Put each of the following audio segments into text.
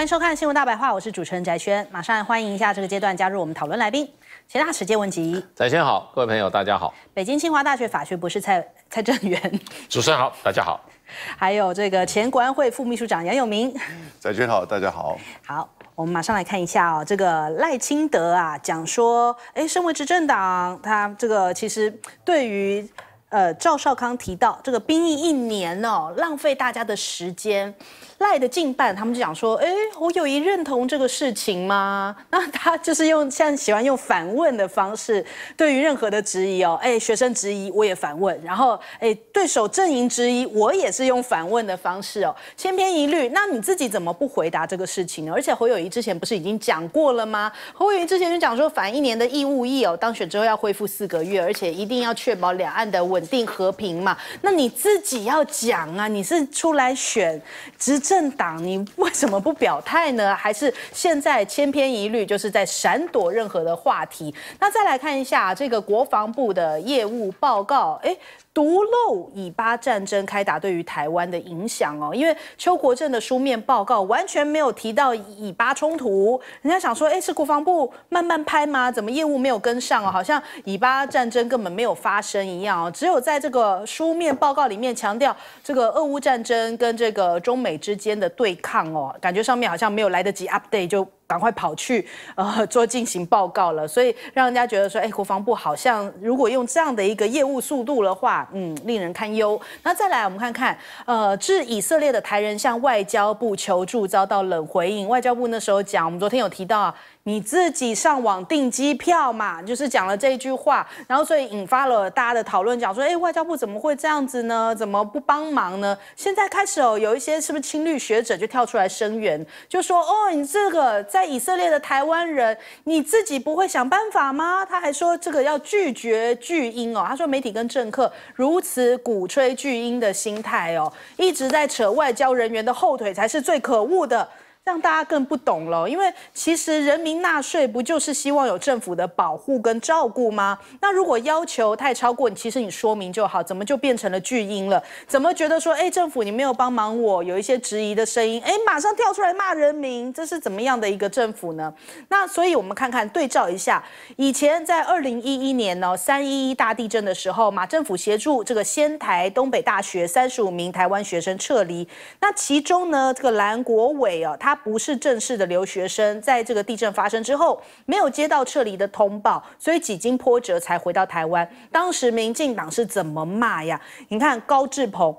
欢迎收看《新闻大白话》，我是主持人翟轩。马上来欢迎一下这个阶段加入我们讨论来宾，其大使接问集。翟轩好，各位朋友大家好。北京清华大学法学博士蔡蔡正元。主持人好，大家好。还有这个前国安会副秘书长杨永明。翟轩好，大家好。好，我们马上来看一下哦，这个赖清德啊，讲说，哎，身为执政党，他这个其实对于，呃，赵少康提到这个兵役一年哦，浪费大家的时间。赖的近半，他们就讲说，哎，侯友谊认同这个事情吗？那他就是用像喜欢用反问的方式，对于任何的质疑哦，哎，学生质疑我也反问，然后哎，对手阵营质疑我也是用反问的方式哦，千篇一律。那你自己怎么不回答这个事情呢？而且侯友谊之前不是已经讲过了吗？侯友谊之前就讲说，反一年的义务役哦，当选之后要恢复四个月，而且一定要确保两岸的稳定和平嘛。那你自己要讲啊，你是出来选政。政党，你为什么不表态呢？还是现在千篇一律，就是在闪躲任何的话题？那再来看一下这个国防部的业务报告，哎。独漏以巴战争开打对于台湾的影响哦，因为邱国正的书面报告完全没有提到以巴冲突，人家想说，哎，是国防部慢慢拍吗？怎么业务没有跟上哦？好像以巴战争根本没有发生一样哦，只有在这个书面报告里面强调这个俄乌战争跟这个中美之间的对抗哦，感觉上面好像没有来得及 update 就。赶快跑去，呃，做进行报告了，所以让人家觉得说，哎，国防部好像如果用这样的一个业务速度的话，嗯，令人堪忧。那再来，我们看看，呃，致以色列的台人向外交部求助，遭到冷回应。外交部那时候讲，我们昨天有提到。你自己上网订机票嘛，就是讲了这句话，然后所以引发了大家的讨论，讲说，哎，外交部怎么会这样子呢？怎么不帮忙呢？现在开始哦，有一些是不是亲绿学者就跳出来声援，就说，哦，你这个在以色列的台湾人，你自己不会想办法吗？他还说，这个要拒绝巨婴哦，他说媒体跟政客如此鼓吹巨婴的心态哦，一直在扯外交人员的后腿，才是最可恶的。让大家更不懂了，因为其实人民纳税不就是希望有政府的保护跟照顾吗？那如果要求太超过，你其实你说明就好，怎么就变成了巨婴了？怎么觉得说，哎，政府你没有帮忙我，有一些质疑的声音，哎，马上跳出来骂人民，这是怎么样的一个政府呢？那所以我们看看对照一下，以前在二零一一年呢，三一一大地震的时候，马政府协助这个仙台东北大学三十五名台湾学生撤离，那其中呢，这个蓝国伟哦，他。他不是正式的留学生，在这个地震发生之后，没有接到撤离的通报，所以几经波折才回到台湾。当时民进党是怎么骂呀？你看高志鹏。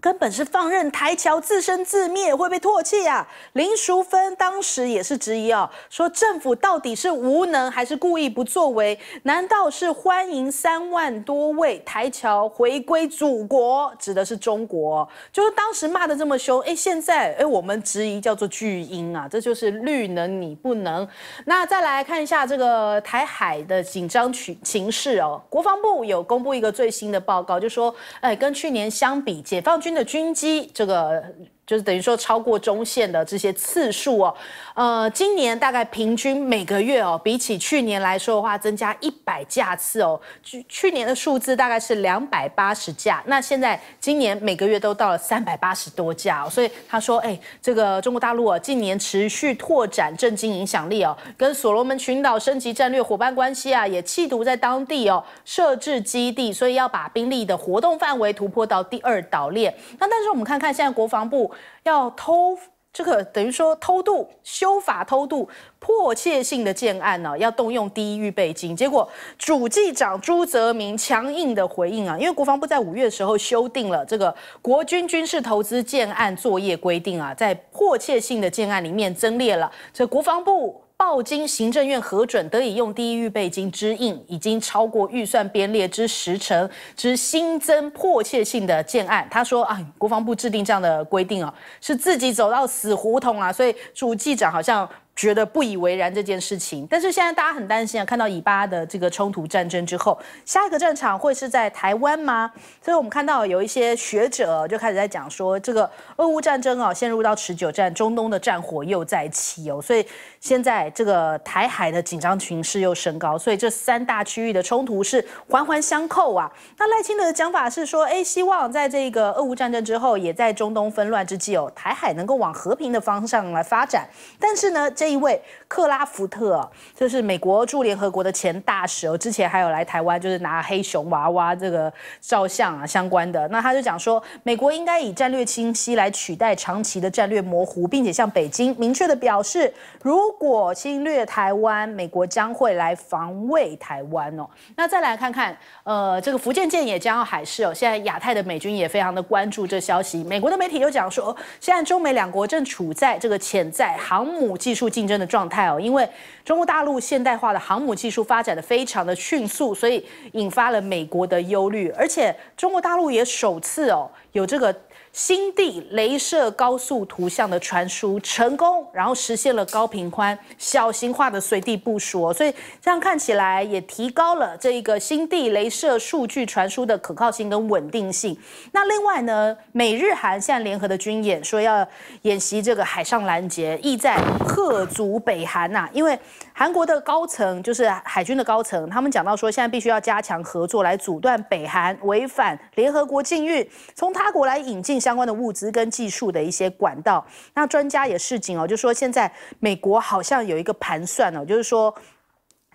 根本是放任台侨自生自灭，会被唾弃啊！林淑芬当时也是质疑哦，说政府到底是无能还是故意不作为？难道是欢迎三万多位台侨回归祖国？指的是中国，就是当时骂的这么凶，哎，现在哎，我们质疑叫做巨婴啊，这就是绿能你不能。那再来看一下这个台海的紧张情形势哦，国防部有公布一个最新的报告，就说，哎，跟去年相比，解放军。的军机这个。就是等于说超过中线的这些次数哦，呃，今年大概平均每个月哦，比起去年来说的话，增加一百架次哦，去去年的数字大概是两百八十架，那现在今年每个月都到了三百八十多架哦，所以他说，哎，这个中国大陆哦，近年持续拓展震惊影响力哦，跟所罗门群岛升级战略伙伴关系啊，也企图在当地哦设置基地，所以要把兵力的活动范围突破到第二岛链。那但是我们看看现在国防部。要偷这个等于说偷渡修法偷渡迫切性的建案呢，要动用第一预备金，结果主计长朱泽明强硬的回应啊，因为国防部在五月的时候修订了这个国军军事投资建案作业规定啊，在迫切性的建案里面增列了，所以国防部。报经行政院核准，得以用第一预备金支应，已经超过预算编列之时程之新增迫切性的建案。他说：“啊，国防部制定这样的规定啊，是自己走到死胡同啊。”所以主记者好像。觉得不以为然这件事情，但是现在大家很担心啊，看到以巴的这个冲突战争之后，下一个战场会是在台湾吗？所以我们看到有一些学者就开始在讲说，这个俄乌战争啊陷入到持久战，中东的战火又再起哦，所以现在这个台海的紧张局势又升高，所以这三大区域的冲突是环环相扣啊。那赖清德讲法是说，哎，希望在这个俄乌战争之后，也在中东纷乱之际哦，台海能够往和平的方向来发展，但是呢？这一位克拉福特，就是美国驻联合国的前大使哦，之前还有来台湾，就是拿黑熊娃娃这个照相啊相关的。那他就讲说，美国应该以战略清晰来取代长期的战略模糊，并且向北京明确的表示，如果侵略台湾，美国将会来防卫台湾哦。那再来看看，呃，这个福建舰也将要海试哦，现在亚太的美军也非常的关注这消息。美国的媒体又讲说，现在中美两国正处在这个潜在航母技术。竞争的状态哦，因为中国大陆现代化的航母技术发展的非常的迅速，所以引发了美国的忧虑，而且中国大陆也首次哦有这个。新地雷射高速图像的传输成功，然后实现了高频宽、小型化的随地部署，所以这样看起来也提高了这一个新地雷射数据传输的可靠性跟稳定性。那另外呢，美日韩现在联合的军演，说要演习这个海上拦截，意在贺阻北韩呐。因为韩国的高层，就是海军的高层，他们讲到说，现在必须要加强合作来阻断北韩违反联合国禁运，从他国来引进。相关的物资跟技术的一些管道，那专家也示警哦，就说现在美国好像有一个盘算哦，就是说。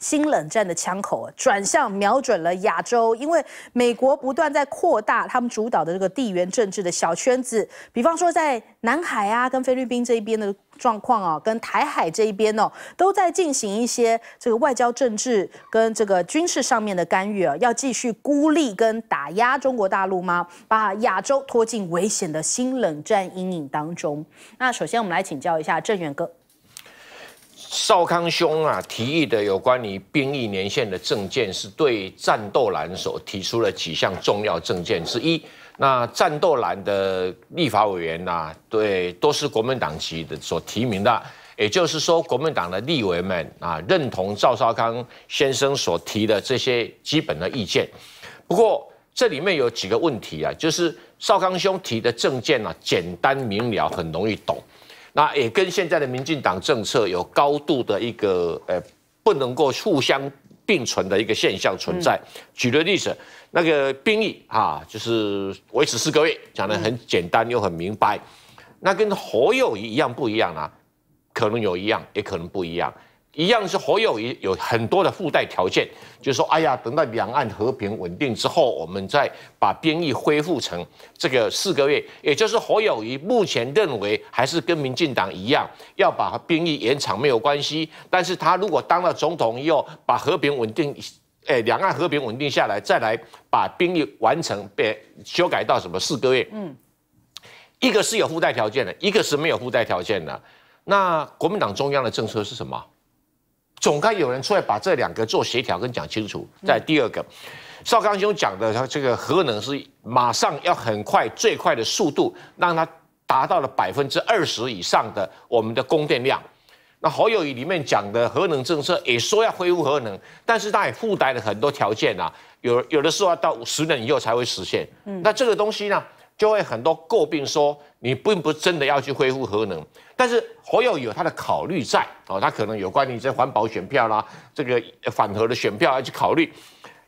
新冷战的枪口转向，瞄准了亚洲，因为美国不断在扩大他们主导的这个地缘政治的小圈子，比方说在南海啊，跟菲律宾这一边的状况啊，跟台海这一边哦，都在进行一些这个外交政治跟这个军事上面的干预啊，要继续孤立跟打压中国大陆吗？把亚洲拖进危险的新冷战阴影当中？那首先我们来请教一下郑远哥。邵康兄啊，提议的有关于兵役年限的政见，是对战斗蓝所提出了几项重要政见之一。那战斗蓝的立法委员呐，对，都是国民党籍的所提名的，也就是说，国民党的立委们啊，认同赵少康先生所提的这些基本的意见。不过，这里面有几个问题啊，就是少康兄提的政见啊，简单明了，很容易懂。那也跟现在的民进党政策有高度的一个呃，不能够互相并存的一个现象存在。举个例子，那个兵役啊，就是维持四个月，讲的很简单又很明白。那跟侯友谊一样不一样啊？可能有一样，也可能不一样。一样是侯友谊有很多的附带条件，就说哎呀，等到两岸和平稳定之后，我们再把兵役恢复成这个四个月。也就是侯友谊目前认为还是跟民进党一样，要把兵役延长没有关系。但是他如果当了总统以后，把和平稳定，哎，两岸和平稳定下来，再来把兵役完成变修改到什么四个月？嗯，一个是有附带条件的，一个是没有附带条件的。那国民党中央的政策是什么？总该有人出来把这两个做协调跟讲清楚。再第二个，邵康兄讲的他这个核能是马上要很快最快的速度，让它达到了百分之二十以上的我们的供电量。那侯友谊里面讲的核能政策也说要恢复核能，但是他也附带了很多条件啊，有有的时候要到十年以后才会实现。那这个东西呢？就会很多诟病说你并不真的要去恢复核能，但是侯友有他的考虑在哦，他可能有关于这环保选票啦，这个反核的选票要去考虑。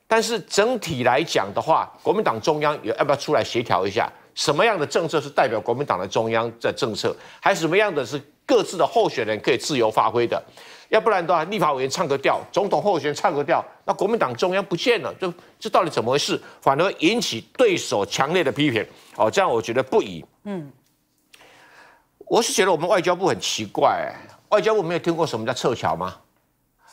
但是整体来讲的话，国民党中央也要不要出来协调一下，什么样的政策是代表国民党的中央的政策，还什么样的是各自的候选人可以自由发挥的。要不然的话，立法委员唱个调，总统候选人唱个调，那国民党中央不见了，就这到底怎么回事？反而引起对手强烈的批评。哦，这样我觉得不宜。嗯，我是觉得我们外交部很奇怪。外交部没有听过什么叫撤侨吗？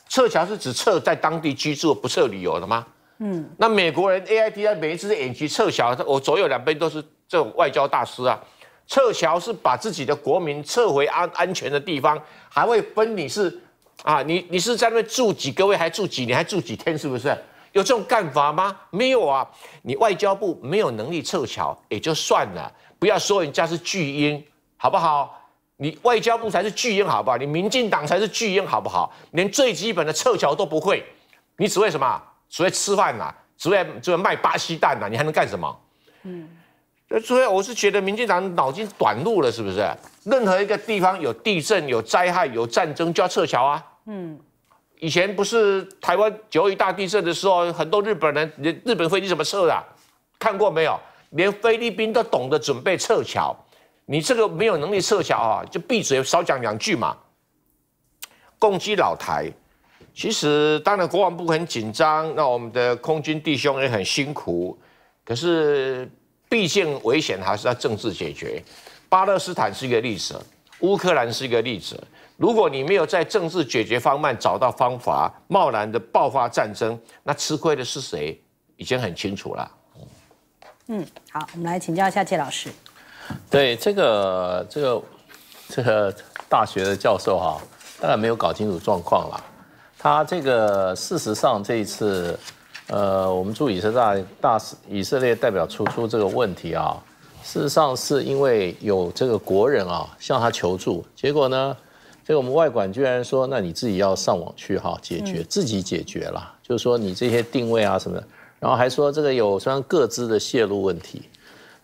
撤侨是指撤在当地居住，不撤旅游的吗？嗯，那美国人 A I D I 每一次演习撤侨，我左右两边都是这种外交大师啊。撤侨是把自己的国民撤回安安全的地方，还会分你是。啊，你你是在那边住几？个月，还住几？年，还住几天？是不是有这种看法吗？没有啊，你外交部没有能力凑巧也就算了，不要说人家是巨婴，好不好？你外交部才是巨婴，好不好？你民进党才是巨婴，好不好？连最基本的凑巧都不会，你只会什么？只会吃饭呐，只会只会卖巴西蛋呐，你还能干什么？嗯。所以我是觉得民进党脑筋短路了，是不是？任何一个地方有地震、有灾害、有战争，就要撤侨啊。嗯，以前不是台湾九一大地震的时候，很多日本人、日本飞机怎么撤的？看过没有？连菲律宾都懂得准备撤侨，你这个没有能力撤侨啊，就闭嘴少讲两句嘛。攻击老台，其实当然国防部很紧张，那我们的空军弟兄也很辛苦，可是。毕竟危险还是要政治解决。巴勒斯坦是一个例子，乌克兰是一个例子。如果你没有在政治解决方面找到方法，贸然的爆发战争，那吃亏的是谁？已经很清楚了。嗯，好，我们来请教一下谢老师。对，这个这个这个大学的教授哈，当然没有搞清楚状况了。他这个事实上这一次。呃，我们驻以色列大使以色列代表出出这个问题啊，事实上是因为有这个国人啊向他求助，结果呢，这个我们外管居然说那你自己要上网去哈解决自己解决了，就是说你这些定位啊什么的，然后还说这个有虽然各自的泄露问题，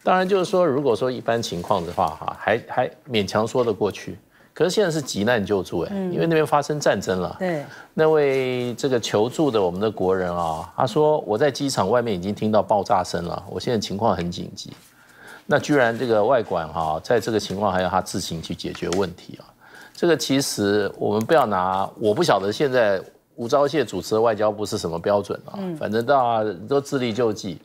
当然就是说如果说一般情况的话哈，还还勉强说得过去。可是现在是急难救助哎，因为那边发生战争了。对，那位这个求助的我们的国人啊，他说我在机场外面已经听到爆炸声了，我现在情况很紧急。那居然这个外管哈，在这个情况还要他自行去解决问题啊？这个其实我们不要拿，我不晓得现在吴钊燮主持的外交部是什么标准啊？反正大家都自力救济。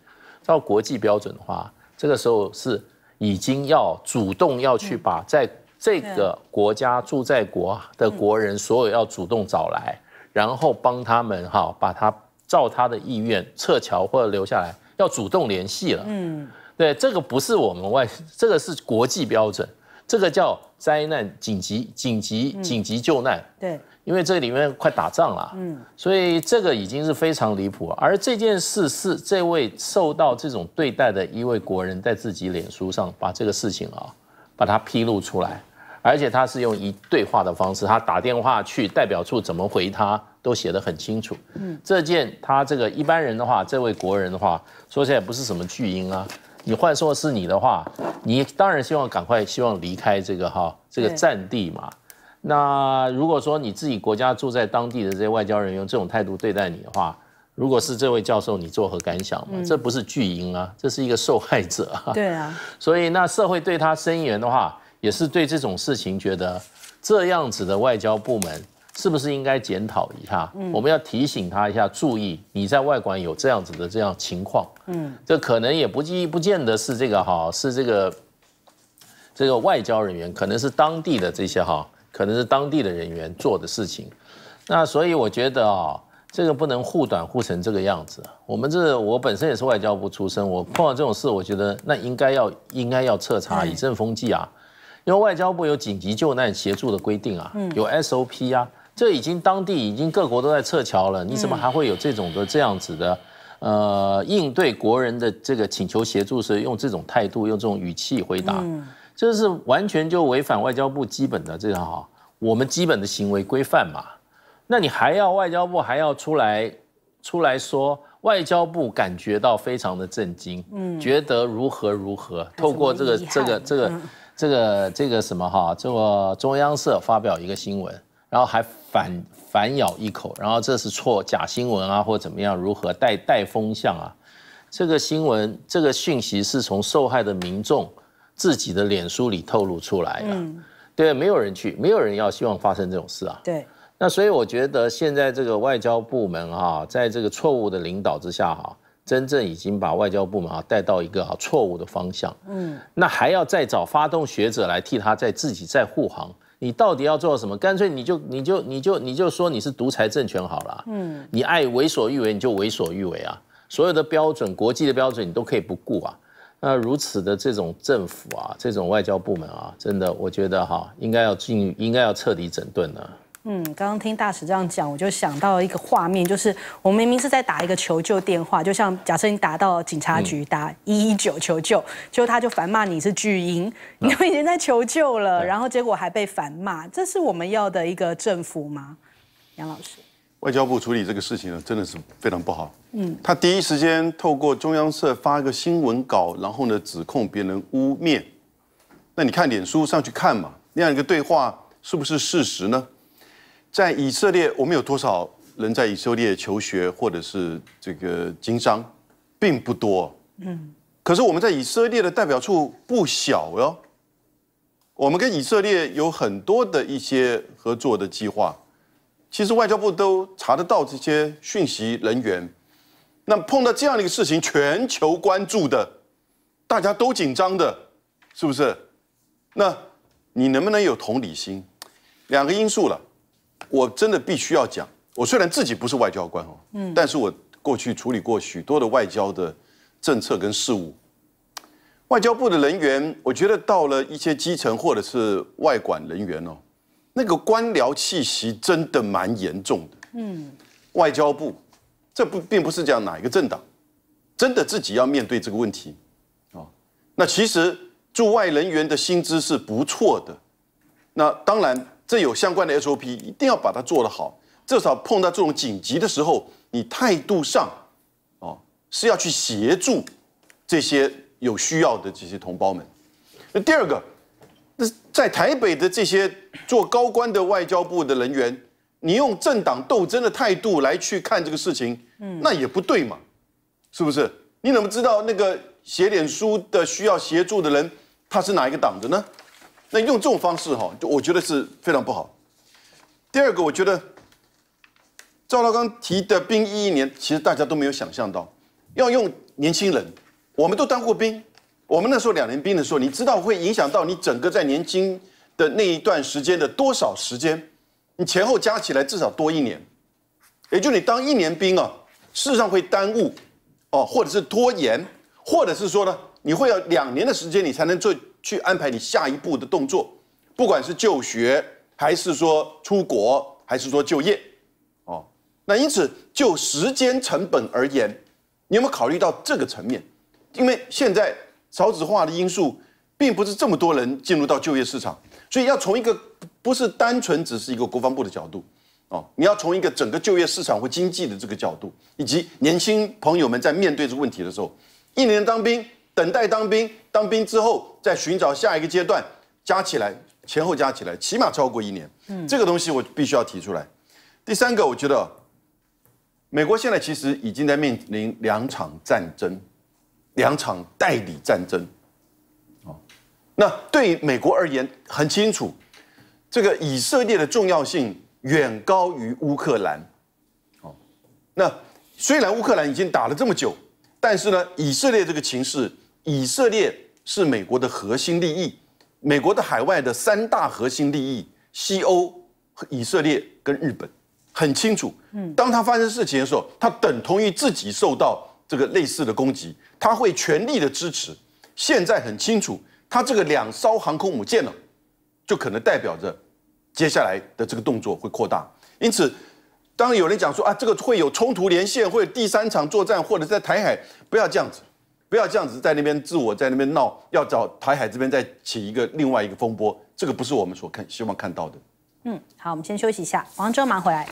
照国际标准的话，这个时候是已经要主动要去把在。这个国家住在国的国人，所有要主动找来，然后帮他们哈，把他照他的意愿撤侨或者留下来，要主动联系了。嗯，对，这个不是我们外，这个是国际标准，这个叫灾难紧急紧急紧急救难。对，因为这里面快打仗了，嗯，所以这个已经是非常离谱。而这件事是这位受到这种对待的一位国人在自己脸书上把这个事情啊。把它披露出来，而且他是用一对话的方式，他打电话去代表处怎么回他都写得很清楚。嗯，这件他这个一般人的话，这位国人的话，说起来不是什么巨婴啊。你换说是你的话，你当然希望赶快希望离开这个哈这个战地嘛。那如果说你自己国家住在当地的这些外交人员用这种态度对待你的话，如果是这位教授，你作何感想嘛？这不是巨婴啊，这是一个受害者。对啊，所以那社会对他声援的话，也是对这种事情觉得这样子的外交部门是不是应该检讨一下？我们要提醒他一下，注意你在外馆有这样子的这样情况。嗯，这可能也不见不见得是这个哈，是这个这个外交人员，可能是当地的这些哈，可能是当地的人员做的事情。那所以我觉得啊。这个不能护短护成这个样子。我们这我本身也是外交部出身，我碰到这种事，我觉得那应该要应该要彻查，以正风纪啊。因为外交部有紧急救难协助的规定啊，有 SOP 啊。这已经当地已经各国都在撤侨了，你怎么还会有这种的这样子的呃应对国人的这个请求协助时用这种态度用这种语气回答？这是完全就违反外交部基本的这个哈我们基本的行为规范嘛。那你还要外交部还要出来出来说，外交部感觉到非常的震惊，嗯，觉得如何如何？透过这个这个这个这个这个什么哈，这个中央社发表一个新闻，然后还反反咬一口，然后这是错假新闻啊，或怎么样如何带带风向啊？这个新闻这个讯息是从受害的民众自己的脸书里透露出来的，对，没有人去，没有人要希望发生这种事啊，对。那所以我觉得现在这个外交部门哈，在这个错误的领导之下哈，真正已经把外交部门啊带到一个啊错误的方向。嗯，那还要再找发动学者来替他，在自己在护航。你到底要做什么？干脆你就你就你就你就说你是独裁政权好了。嗯，你爱为所欲为你就为所欲为啊！所有的标准、国际的标准你都可以不顾啊！那如此的这种政府啊，这种外交部门啊，真的，我觉得哈，应该要进，应该要彻底整顿了。嗯，刚刚听大使这样讲，我就想到一个画面，就是我明明是在打一个求救电话，就像假设你打到警察局，打119求救，结果他就反骂你是巨婴，你都已经在求救了，然后结果还被反骂，这是我们要的一个政府吗？杨老师，外交部处理这个事情呢，真的是非常不好。嗯，他第一时间透过中央社发一个新闻稿，然后呢指控别人污蔑，那你看脸书上去看嘛，那样一个对话是不是事实呢？在以色列，我们有多少人在以色列求学或者是这个经商，并不多。嗯，可是我们在以色列的代表处不小哟。我们跟以色列有很多的一些合作的计划，其实外交部都查得到这些讯息人员。那碰到这样的一个事情，全球关注的，大家都紧张的，是不是？那你能不能有同理心？两个因素了。我真的必须要讲，我虽然自己不是外交官哦，嗯，但是我过去处理过许多的外交的政策跟事务。外交部的人员，我觉得到了一些基层或者是外管人员哦，那个官僚气息真的蛮严重的。嗯，外交部，这不并不是讲哪一个政党，真的自己要面对这个问题，啊，那其实驻外人员的薪资是不错的，那当然。这有相关的 SOP，一定要把它做得好。至少碰到这种紧急的时候，你态度上，哦，是要去协助这些有需要的这些同胞们。那第二个，那在台北的这些做高官的外交部的人员，你用政党斗争的态度来去看这个事情，嗯，那也不对嘛，是不是？你怎么知道那个写脸书的需要协助的人他是哪一个党的呢？那用这种方式哈，我觉得是非常不好。第二个，我觉得赵大刚提的兵一一年，其实大家都没有想象到，要用年轻人。我们都当过兵，我们那时候两年兵的时候，你知道会影响到你整个在年轻的那一段时间的多少时间？你前后加起来至少多一年，也就你当一年兵啊，事实上会耽误，哦，或者是拖延，或者是说呢，你会有两年的时间你才能做。去安排你下一步的动作，不管是就学，还是说出国，还是说就业，哦，那因此就时间成本而言，你有没有考虑到这个层面？因为现在少子化的因素，并不是这么多人进入到就业市场，所以要从一个不是单纯只是一个国防部的角度，哦，你要从一个整个就业市场或经济的这个角度，以及年轻朋友们在面对这问题的时候，一年当兵。等待当兵，当兵之后再寻找下一个阶段，加起来前后加起来起码超过一年。嗯，这个东西我必须要提出来。第三个，我觉得美国现在其实已经在面临两场战争，两场代理战争。哦，那对美国而言很清楚，这个以色列的重要性远高于乌克兰。哦，那虽然乌克兰已经打了这么久，但是呢，以色列这个情势。以色列是美国的核心利益，美国的海外的三大核心利益：西欧、以色列跟日本，很清楚。嗯，当他发生事情的时候，他等同于自己受到这个类似的攻击，他会全力的支持。现在很清楚，他这个两艘航空母舰呢，就可能代表着接下来的这个动作会扩大。因此，当有人讲说啊，这个会有冲突连线，会第三场作战，或者在台海，不要这样子。不要这样子在那边自我在那边闹，要找台海这边再起一个另外一个风波，这个不是我们所看希望看到的。嗯，好，我们先休息一下，王哲上回来。